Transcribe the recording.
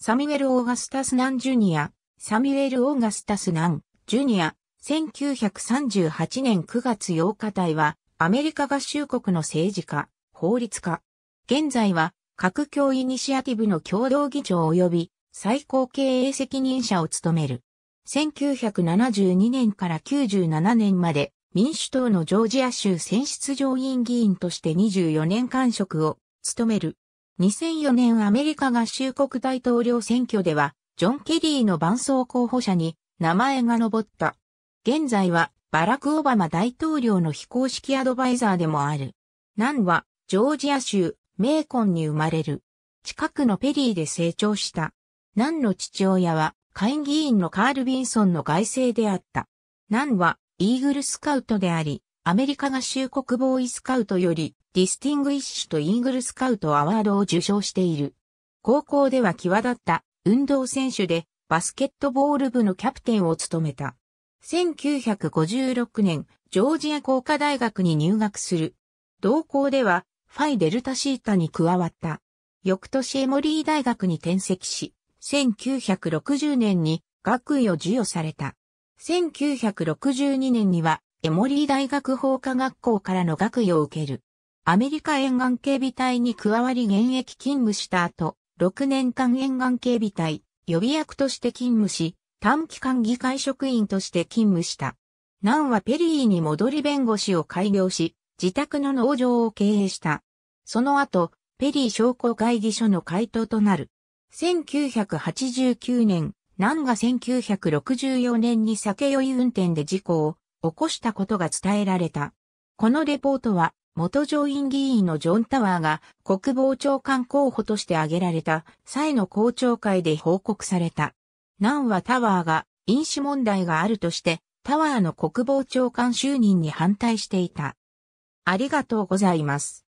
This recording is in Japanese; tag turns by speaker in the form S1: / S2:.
S1: サミュエル・オーガスタス・ナン・ジュニア、サミュエル・オーガスタス・ナン、ジュニア、1938年9月8日台は、アメリカ合衆国の政治家、法律家。現在は、各教イニシアティブの共同議長及び、最高経営責任者を務める。1972年から97年まで、民主党のジョージア州選出上院議員として24年間職を務める。2004年アメリカ合衆国大統領選挙では、ジョン・ケリーの伴走候補者に名前が上った。現在はバラク・オバマ大統領の非公式アドバイザーでもある。ナンはジョージア州メーコンに生まれる。近くのペリーで成長した。ナンの父親は下院議員のカール・ビンソンの外政であった。ナンはイーグルスカウトであり、アメリカ合衆国ボーイスカウトより、ディスティングイッシュとイーグルスカウトアワードを受賞している。高校では際立った運動選手で、バスケットボール部のキャプテンを務めた。1956年、ジョージア工科大学に入学する。同校では、ファイデルタシータに加わった。翌年エモリー大学に転籍し、1960年に学位を授与された。1962年にはエモリー大学法科学校からの学位を受ける。アメリカ沿岸警備隊に加わり現役勤務した後、6年間沿岸警備隊、予備役として勤務し、短期間議会職員として勤務した。ナンはペリーに戻り弁護士を開業し、自宅の農場を経営した。その後、ペリー商工会議所の回答となる。1989年、ナンが1964年に酒酔い運転で事故を起こしたことが伝えられた。このレポートは、元上院議員のジョン・タワーが国防長官候補として挙げられた際の公聴会で報告された。ナンはタワーが飲酒問題があるとして、タワーの国防長官就任に反対していた。ありがとうございます。